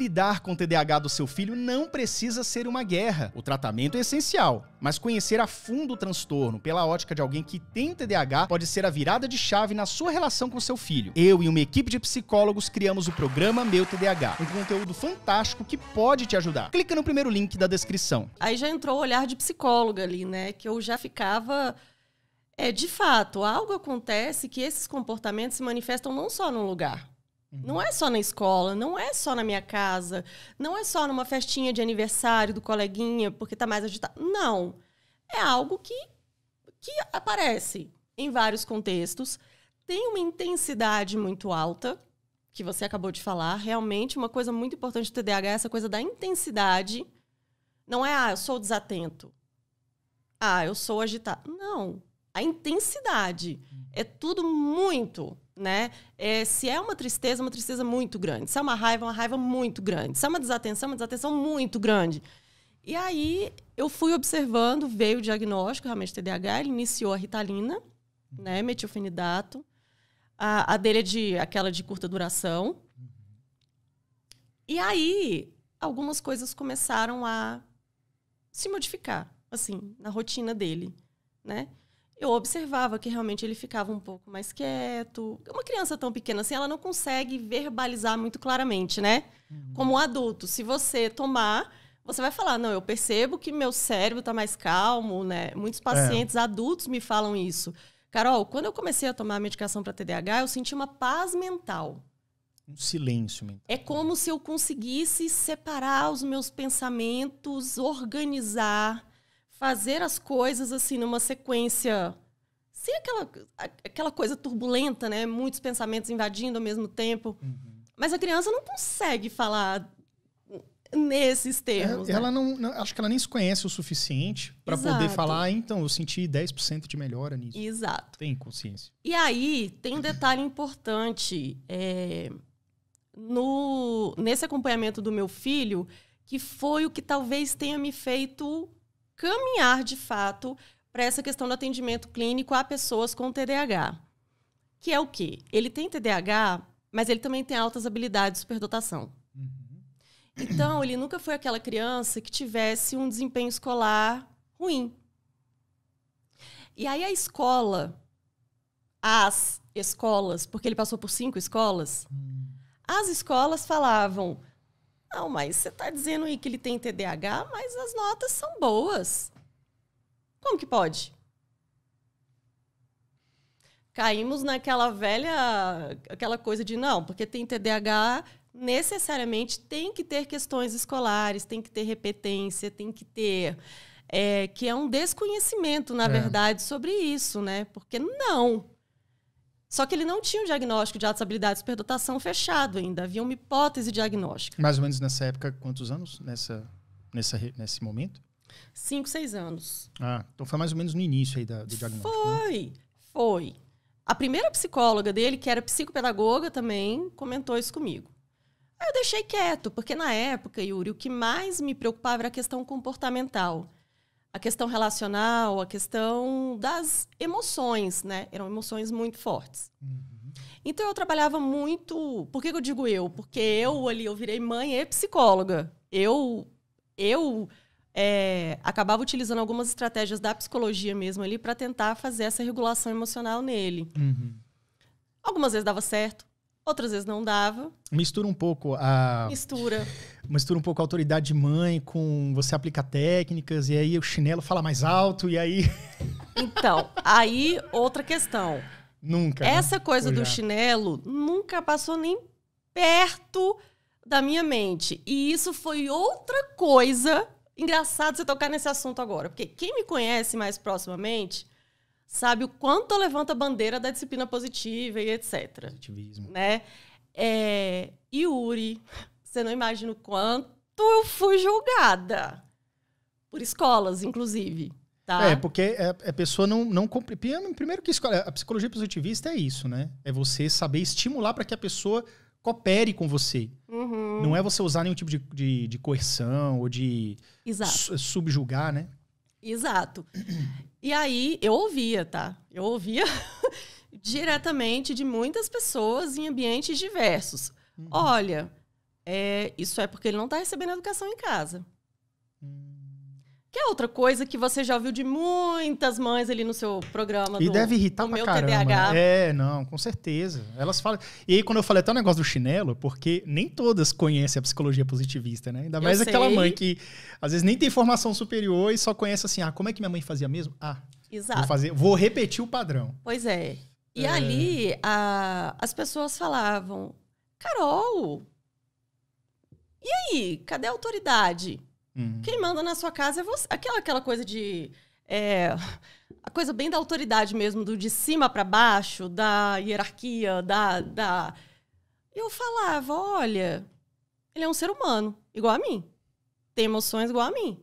Lidar com o TDAH do seu filho não precisa ser uma guerra. O tratamento é essencial, mas conhecer a fundo o transtorno pela ótica de alguém que tem TDAH pode ser a virada de chave na sua relação com seu filho. Eu e uma equipe de psicólogos criamos o programa Meu TDAH, um conteúdo fantástico que pode te ajudar. Clica no primeiro link da descrição. Aí já entrou o olhar de psicóloga ali, né? Que eu já ficava é, de fato, algo acontece que esses comportamentos se manifestam não só no lugar. Não é só na escola, não é só na minha casa, não é só numa festinha de aniversário do coleguinha porque tá mais agitado. Não. É algo que, que aparece em vários contextos, tem uma intensidade muito alta, que você acabou de falar. Realmente, uma coisa muito importante do TDAH é essa coisa da intensidade. Não é, ah, eu sou desatento. Ah, eu sou agitado. Não. A intensidade. Uhum. É tudo muito né? É, se é uma tristeza, é uma tristeza muito grande. Se é uma raiva, é uma raiva muito grande. Se é uma desatenção, é uma desatenção muito grande. E aí eu fui observando, veio o diagnóstico realmente TDAH, ele iniciou a ritalina, né, metilfenidato. A, a dele é de aquela de curta duração. E aí algumas coisas começaram a se modificar, assim, na rotina dele, né? eu observava que realmente ele ficava um pouco mais quieto. Uma criança tão pequena assim, ela não consegue verbalizar muito claramente, né? Uhum. Como um adulto, se você tomar, você vai falar: "Não, eu percebo que meu cérebro está mais calmo", né? Muitos é. pacientes é. adultos me falam isso. Carol, quando eu comecei a tomar a medicação para TDAH, eu senti uma paz mental. Um silêncio mental. É como se eu conseguisse separar os meus pensamentos, organizar, fazer as coisas assim numa sequência sem aquela, aquela coisa turbulenta, né? Muitos pensamentos invadindo ao mesmo tempo. Uhum. Mas a criança não consegue falar nesses é, termos. É, né? Ela não, não, Acho que ela nem se conhece o suficiente para poder falar, ah, então, eu senti 10% de melhora nisso. Exato. Tem consciência. E aí, tem um detalhe importante. É, no, nesse acompanhamento do meu filho, que foi o que talvez tenha me feito caminhar de fato para essa questão do atendimento clínico a pessoas com TDAH. Que é o quê? Ele tem TDAH, mas ele também tem altas habilidades de superdotação. Uhum. Então, ele nunca foi aquela criança que tivesse um desempenho escolar ruim. E aí a escola, as escolas, porque ele passou por cinco escolas, uhum. as escolas falavam: não, mas você está dizendo aí que ele tem TDAH, mas as notas são boas. Como que pode? Caímos naquela velha, aquela coisa de não, porque tem TDAH, necessariamente tem que ter questões escolares, tem que ter repetência, tem que ter. É, que é um desconhecimento, na é. verdade, sobre isso, né? Porque não. Só que ele não tinha um diagnóstico de altas habilidades de superdotação fechado ainda. Havia uma hipótese diagnóstica. Mais ou menos nessa época, quantos anos? Nessa, nessa, nesse momento? Cinco, seis anos. Ah, então foi mais ou menos no início aí do diagnóstico. Né? Foi, né? foi. A primeira psicóloga dele, que era psicopedagoga também, comentou isso comigo. Aí eu deixei quieto, porque na época, Yuri, o que mais me preocupava era a questão comportamental a questão relacional, a questão das emoções, né? Eram emoções muito fortes. Uhum. Então eu trabalhava muito. Por que eu digo eu? Porque eu ali eu virei mãe e psicóloga. Eu eu é, acabava utilizando algumas estratégias da psicologia mesmo ali para tentar fazer essa regulação emocional nele. Uhum. Algumas vezes dava certo, Outras vezes não dava. Mistura um pouco a. Mistura. Mistura um pouco a autoridade de mãe com você aplica técnicas e aí o chinelo fala mais alto e aí. Então, aí outra questão. Nunca. Né? Essa né? coisa do chinelo nunca passou nem perto da minha mente. E isso foi outra coisa. Engraçado você tocar nesse assunto agora, porque quem me conhece mais proximamente sabe o quanto levanta a bandeira da disciplina positiva e etc. Positivismo. Né? É, Yuri, você não imagina o quanto eu fui julgada. Por escolas, inclusive. Tá? É, porque a, é, é pessoa não, não compreende. Primeiro que escola, a psicologia positivista é isso, né? É você saber estimular para que a pessoa coopere com você. Uhum. Não é você usar nenhum tipo de, de, de coerção ou de Exato. subjugar, né? Exato. E aí eu ouvia, tá? Eu ouvia diretamente de muitas pessoas em ambientes diversos. Uhum. Olha, é, isso é porque ele não está recebendo educação em casa. Que é outra coisa que você já ouviu de muitas mães ali no seu programa. E do, deve irritar do pra meu caramba. Né? TDAH. É, não, com certeza. Elas falam. E aí, quando eu falei até o negócio do chinelo, porque nem todas conhecem a psicologia positivista, né? Ainda mais eu aquela sei. mãe que às vezes nem tem formação superior e só conhece assim: ah, como é que minha mãe fazia mesmo? Ah, Exato. Vou, fazer, vou repetir o padrão. Pois é. E é. ali a, as pessoas falavam: Carol, e aí? Cadê a autoridade? Uhum. Quem manda na sua casa é você. Aquela, aquela coisa de. É, a coisa bem da autoridade mesmo, do de cima para baixo, da hierarquia, da, da. Eu falava: olha, ele é um ser humano, igual a mim. Tem emoções igual a mim.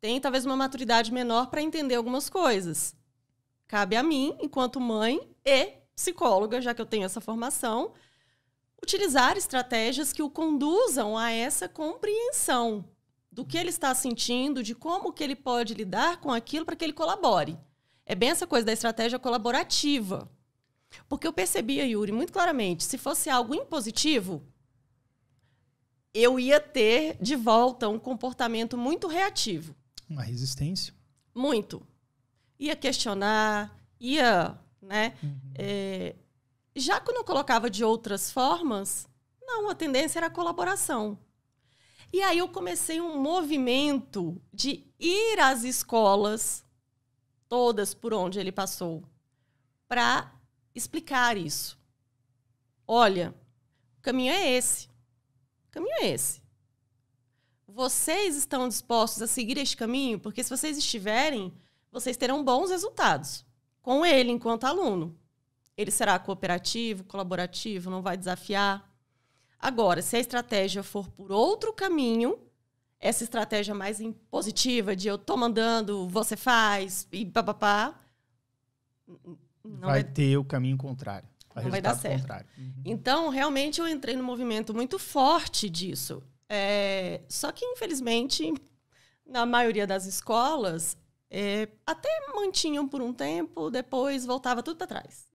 Tem talvez uma maturidade menor para entender algumas coisas. Cabe a mim, enquanto mãe e psicóloga, já que eu tenho essa formação, utilizar estratégias que o conduzam a essa compreensão do que ele está sentindo, de como que ele pode lidar com aquilo para que ele colabore. É bem essa coisa da estratégia colaborativa. Porque eu percebia, Yuri, muito claramente, se fosse algo impositivo, eu ia ter de volta um comportamento muito reativo. Uma resistência. Muito. Ia questionar, ia, né? Uhum. É, já quando eu colocava de outras formas, não, a tendência era a colaboração. E aí eu comecei um movimento de ir às escolas, todas por onde ele passou, para explicar isso. Olha, o caminho é esse. O caminho é esse. Vocês estão dispostos a seguir este caminho? Porque se vocês estiverem, vocês terão bons resultados com ele enquanto aluno. Ele será cooperativo, colaborativo, não vai desafiar, Agora, se a estratégia for por outro caminho, essa estratégia mais impositiva de eu tô mandando, você faz e papapá. Não vai, vai ter o caminho contrário. Vai não vai dar certo. Uhum. Então, realmente, eu entrei no movimento muito forte disso. É, só que, infelizmente, na maioria das escolas, é, até mantinham por um tempo, depois voltava tudo para trás.